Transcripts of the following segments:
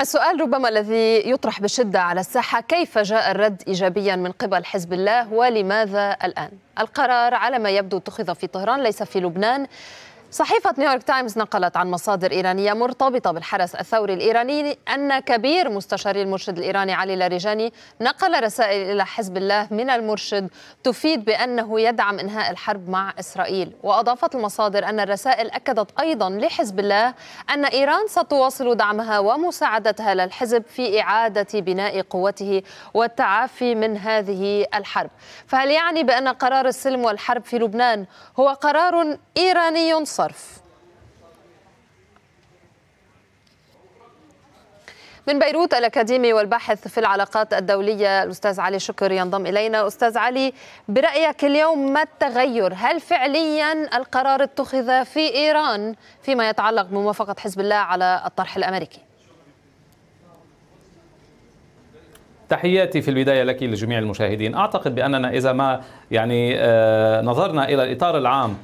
السؤال ربما الذي يطرح بشدة على الساحة كيف جاء الرد إيجابيا من قبل حزب الله ولماذا الآن؟ القرار على ما يبدو اتخذ في طهران ليس في لبنان صحيفة نيويورك تايمز نقلت عن مصادر إيرانية مرتبطة بالحرس الثوري الإيراني أن كبير مستشاري المرشد الإيراني علي لاريجاني نقل رسائل إلى حزب الله من المرشد تفيد بأنه يدعم إنهاء الحرب مع إسرائيل وأضافت المصادر أن الرسائل أكدت أيضا لحزب الله أن إيران ستواصل دعمها ومساعدتها للحزب في إعادة بناء قوته والتعافي من هذه الحرب فهل يعني بأن قرار السلم والحرب في لبنان هو قرار إيراني صحيح الصرف من بيروت الأكاديمي والباحث في العلاقات الدولية الأستاذ علي شكر ينضم إلينا أستاذ علي برأيك اليوم ما التغير هل فعليا القرار اتخذ في إيران فيما يتعلق بموافقة حزب الله على الطرح الأمريكي تحياتي في البدايه لك لجميع المشاهدين اعتقد باننا اذا ما يعني آه، نظرنا الى الاطار العام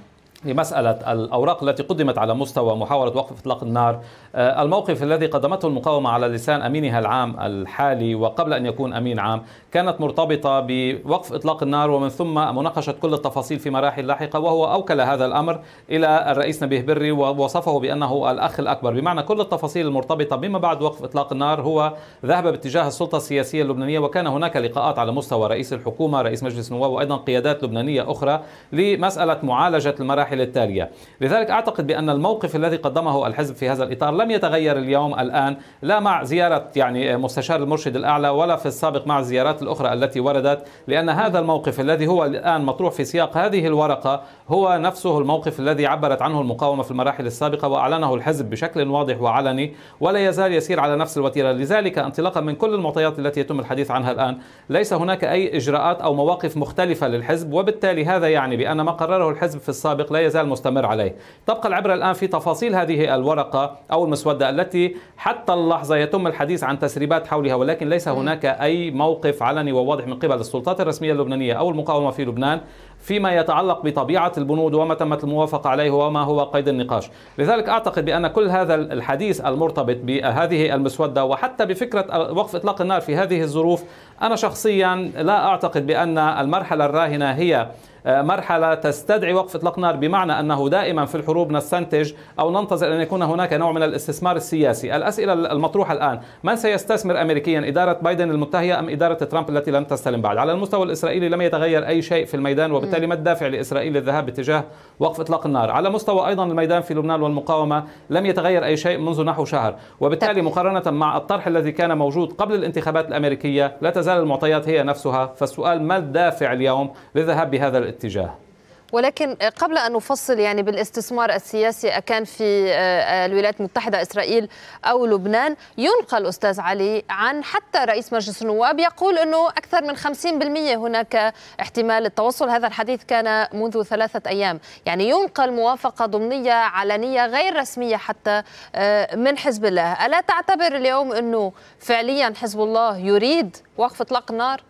لمسألة الأوراق التي قدمت على مستوى محاولة وقف إطلاق النار آه، الموقف الذي قدمته المقاومة على لسان أمينها العام الحالي وقبل أن يكون أمين عام كانت مرتبطة بوقف إطلاق النار ومن ثم مناقشة كل التفاصيل في مراحل لاحقة وهو أوكل هذا الأمر إلى الرئيس نبيه بري ووصفه بأنه الأخ الأكبر بمعنى كل التفاصيل المرتبطة بما بعد وقف إطلاق النار هو ذهب باتجاه السلطة السياسية اللبنانية وكان هناك لقاءات على مستوى رئيس الحكومة رئيس مجلس النواب وأيضا قيادات لبنانية أخرى لمسألة معالجة المراحل المراحل التالية لذلك أعتقد بأن الموقف الذي قدمه الحزب في هذا الإطار لم يتغير اليوم الآن لا مع زيارة يعني مستشار المرشد الأعلى ولا في السابق مع الزيارات الأخرى التي وردت لأن هذا الموقف الذي هو الآن مطروح في سياق هذه الورقة هو نفسه الموقف الذي عبرت عنه المقاومة في المراحل السابقة وأعلنه الحزب بشكل واضح وعلني ولا يزال يسير على نفس الوتيرة لذلك انطلاقا من كل المعطيات التي يتم الحديث عنها الآن ليس هناك أي إجراءات أو مواقف مختلفة للحزب وبالتالي هذا يعني بأن ما قرره الحزب في السابق لا يزال مستمر عليه تبقى العبرة الآن في تفاصيل هذه الورقة أو المسودة التي حتى اللحظة يتم الحديث عن تسريبات حولها ولكن ليس هناك أي موقف علني وواضح من قبل السلطات الرسمية اللبنانية أو المقاومة في لبنان فيما يتعلق بطبيعة البنود وما تمت الموافقة عليه وما هو قيد النقاش لذلك أعتقد بأن كل هذا الحديث المرتبط بهذه المسودة وحتى بفكرة وقف إطلاق النار في هذه الظروف أنا شخصيا لا أعتقد بأن المرحلة الراهنة هي آه، مرحلة تستدعي وقف إطلاق نار بمعنى أنه دائما في الحروب نستنتج أو ننتظر أن يكون هناك نوع من الاستثمار السياسي الأسئلة المطروحة الآن من سيستثمر أمريكيا إدارة بايدن المنتهية أم إدارة ترامب التي لم تستلم بعد على المستوى الإسرائيلي لم يتغير أي شيء في الميدان وب وبالتالي ما الدافع لإسرائيل للذهاب باتجاه وقف إطلاق النار على مستوى أيضا الميدان في لبنان والمقاومة لم يتغير أي شيء منذ نحو شهر وبالتالي طيب. مقارنة مع الطرح الذي كان موجود قبل الانتخابات الأمريكية لا تزال المعطيات هي نفسها فالسؤال ما الدافع اليوم للذهاب بهذا الاتجاه ولكن قبل أن نفصل يعني بالاستثمار السياسي أكان في آه، الولايات المتحدة إسرائيل أو لبنان ينقل أستاذ علي عن حتى رئيس مجلس النواب يقول أنه أكثر من 50% هناك احتمال التوصل هذا الحديث كان منذ ثلاثة أيام يعني ينقل موافقة ضمنية علنية غير رسمية حتى آه، من حزب الله ألا تعتبر اليوم أنه فعليا حزب الله يريد وقف إطلاق النار؟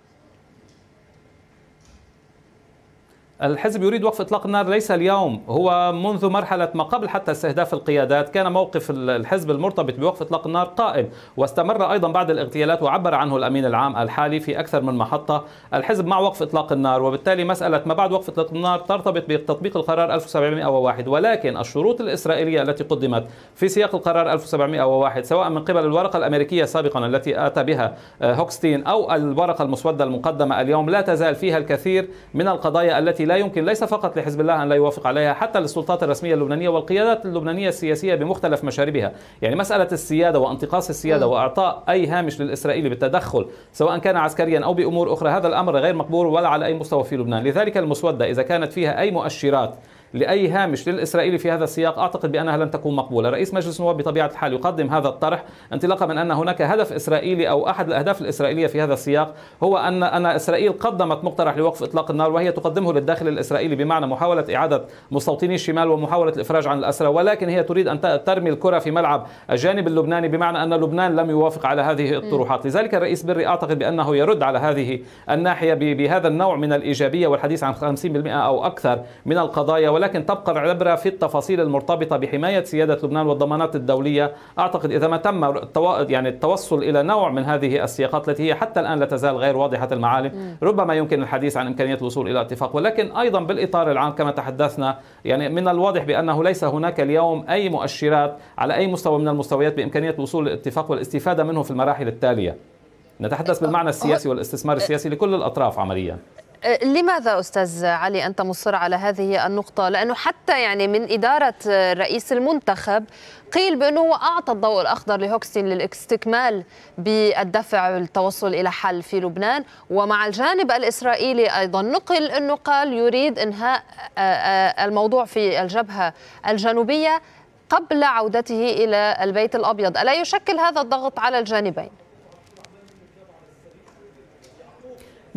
الحزب يريد وقف اطلاق النار ليس اليوم هو منذ مرحله ما قبل حتى استهداف القيادات كان موقف الحزب المرتبط بوقف اطلاق النار قائم واستمر ايضا بعد الاغتيالات وعبر عنه الامين العام الحالي في اكثر من محطه الحزب مع وقف اطلاق النار وبالتالي مساله ما بعد وقف اطلاق النار ترتبط بتطبيق القرار 1701 ولكن الشروط الاسرائيليه التي قدمت في سياق القرار 1701 سواء من قبل الورقه الامريكيه سابقا التي اتى بها آه، هوكستين او الورقه المسوده المقدمه اليوم لا تزال فيها الكثير من القضايا التي لا يمكن ليس فقط لحزب الله أن لا يوافق عليها حتى للسلطات الرسمية اللبنانية والقيادات اللبنانية السياسية بمختلف مشاربها يعني مسألة السيادة وانتقاص السيادة وإعطاء أي هامش للإسرائيلي بالتدخل سواء كان عسكريا أو بأمور أخرى هذا الأمر غير مقبول ولا على أي مستوى في لبنان لذلك المسودة إذا كانت فيها أي مؤشرات لأي هامش للإسرائيلي في هذا السياق أعتقد بأنها لن تكون مقبولة رئيس مجلس النواب بطبيعة الحال يقدم هذا الطرح انطلاقا من أن هناك هدف إسرائيلي أو أحد الأهداف الإسرائيلية في هذا السياق هو أن أن إسرائيل قدمت مقترح لوقف إطلاق النار وهي تقدمه للداخل الإسرائيلي بمعنى محاولة إعادة مستوطني الشمال ومحاولة الإفراج عن الأسرى ولكن هي تريد أن ترمي الكرة في ملعب الجانب اللبناني بمعنى أن لبنان لم يوافق على هذه الطروحات لذلك الرئيس بري أعتقد بأنه يرد على هذه الناحية بهذا النوع من الإيجابية والحديث عن 50% أو أكثر من القضايا ولكن ولكن تبقى العبرة في التفاصيل المرتبطة بحماية سيادة لبنان والضمانات الدولية أعتقد إذا ما تم يعني التوصل إلى نوع من هذه السياقات التي هي حتى الآن لا تزال غير واضحة المعالم ربما يمكن الحديث عن إمكانية الوصول إلى اتفاق ولكن أيضا بالإطار العام كما تحدثنا يعني من الواضح بأنه ليس هناك اليوم أي مؤشرات على أي مستوى من المستويات بإمكانية الوصول للاتفاق والاستفادة منه في المراحل التالية نتحدث بالمعنى السياسي أه، أه، والاستثمار السياسي لكل الأطراف عمليا أه، لماذا استاذ علي انت مصر على هذه النقطه لانه حتى يعني من اداره رئيس المنتخب قيل بانه هو اعطى الضوء الاخضر لهوكستين للاستكمال بالدفع والتوصل الى حل في لبنان ومع الجانب الاسرائيلي ايضا نقل انه قال يريد انهاء أه، أه، الموضوع في الجبهه الجنوبيه قبل عودته الى البيت الابيض الا يشكل هذا الضغط على الجانبين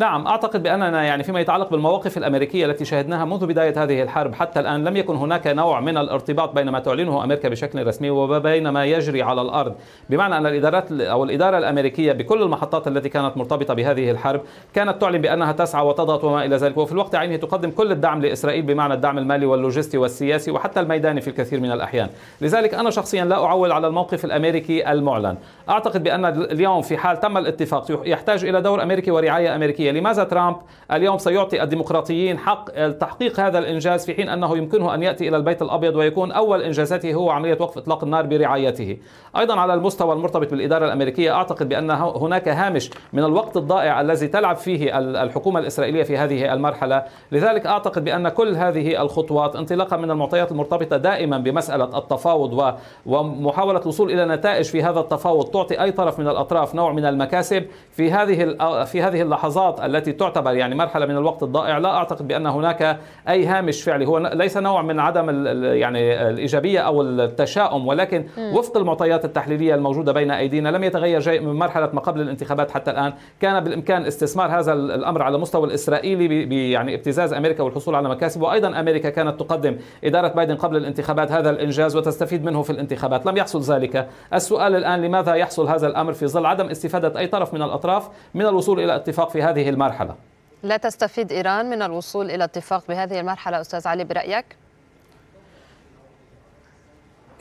نعم أعتقد بأننا يعني فيما يتعلق بالمواقف الأمريكية التي شهدناها منذ بداية هذه الحرب حتى الآن لم يكن هناك نوع من الارتباط بين ما تعلنه أمريكا بشكل رسمي وبين ما يجري على الأرض بمعنى أن الإدارات أو الإدارة الأمريكية بكل المحطات التي كانت مرتبطة بهذه الحرب كانت تعلن بأنها تسعى وتضغط وما إلى ذلك وفي الوقت عينه تقدم كل الدعم لإسرائيل بمعنى الدعم المالي واللوجستي والسياسي وحتى الميداني في الكثير من الأحيان لذلك أنا شخصيا لا أعول على الموقف الأمريكي المعلن أعتقد بأن اليوم في حال تم الاتفاق يحتاج إلى دور أمريكي ورعاية أمريكية الأمريكية يعني لماذا ترامب اليوم سيعطي الديمقراطيين حق تحقيق هذا الإنجاز في حين أنه يمكنه أن يأتي إلى البيت الأبيض ويكون أول إنجازاته هو عملية وقف إطلاق النار برعايته أيضا على المستوى المرتبط بالإدارة الأمريكية أعتقد بأن هناك هامش من الوقت الضائع الذي تلعب فيه الحكومة الإسرائيلية في هذه المرحلة لذلك أعتقد بأن كل هذه الخطوات انطلاقا من المعطيات المرتبطة دائما بمسألة التفاوض ومحاولة الوصول إلى نتائج في هذا التفاوض تعطي أي طرف من الأطراف نوع من المكاسب في هذه في هذه اللحظات التي تعتبر يعني مرحله من الوقت الضائع لا اعتقد بان هناك اي هامش فعلي هو ليس نوع من عدم يعني الايجابيه او التشاؤم ولكن م. وفق المعطيات التحليليه الموجوده بين ايدينا لم يتغير شيء من مرحله ما قبل الانتخابات حتى الان كان بالامكان استثمار هذا الامر على المستوى الاسرائيلي يعني ابتزاز امريكا والحصول على مكاسب وايضا امريكا كانت تقدم اداره بايدن قبل الانتخابات هذا الانجاز وتستفيد منه في الانتخابات لم يحصل ذلك السؤال الان لماذا يحصل هذا الامر في ظل عدم استفاده اي طرف من الاطراف من الوصول الى اتفاق في هذه هذه المرحله لا تستفيد ايران من الوصول الى اتفاق بهذه المرحله استاذ علي برايك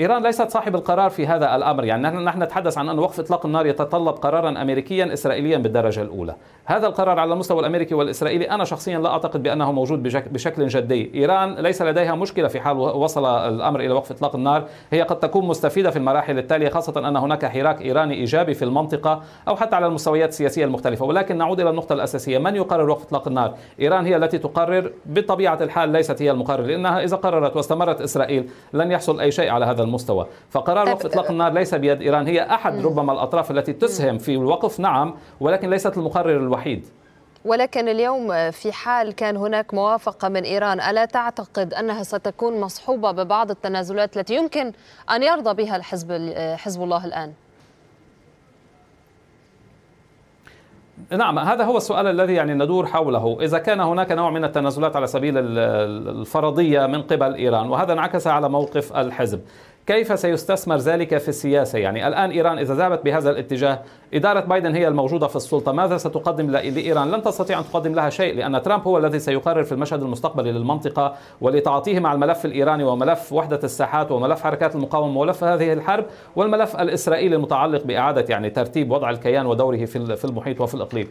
إيران ليست صاحب القرار في هذا الأمر يعني نحن نتحدث عن أن وقف إطلاق النار يتطلب قرارا أمريكيا إسرائيليا بالدرجة الأولى هذا القرار على المستوى الأمريكي والإسرائيلي أنا شخصيا لا أعتقد بأنه موجود بشكل جدي إيران ليس لديها مشكلة في حال وصل الأمر إلى وقف إطلاق النار هي قد تكون مستفيدة في المراحل التالية خاصة أن هناك حراك إيراني إيجابي في المنطقة أو حتى على المستويات السياسية المختلفة ولكن نعود إلى النقطة الأساسية من يقرر وقف إطلاق النار إيران هي التي تقرر بطبيعة الحال ليست هي المقرر لأنها إذا قررت واستمرت إسرائيل لن يحصل أي شيء على هذا المستوى فقرار طيب، وقف إطلاق آه، النار ليس بيد إيران هي أحد ربما الأطراف التي تسهم في الوقف نعم ولكن ليست المقرر الوحيد ولكن اليوم في حال كان هناك موافقة من إيران ألا تعتقد أنها ستكون مصحوبة ببعض التنازلات التي يمكن أن يرضى بها الحزب حزب الله الآن؟ نعم هذا هو السؤال الذي يعني ندور حوله إذا كان هناك نوع من التنازلات على سبيل الفرضية من قبل إيران وهذا انعكس على موقف الحزب كيف سيستثمر ذلك في السياسة يعني الآن إيران إذا ذهبت بهذا الاتجاه إدارة بايدن هي الموجودة في السلطة ماذا ستقدم لإيران لن تستطيع أن تقدم لها شيء لأن ترامب هو الذي سيقرر في المشهد المستقبلي للمنطقة ولتعاطيه مع الملف الإيراني وملف وحدة الساحات وملف حركات المقاومة وملف هذه الحرب والملف الإسرائيلي المتعلق بإعادة يعني ترتيب وضع الكيان ودوره في المحيط وفي الإقليم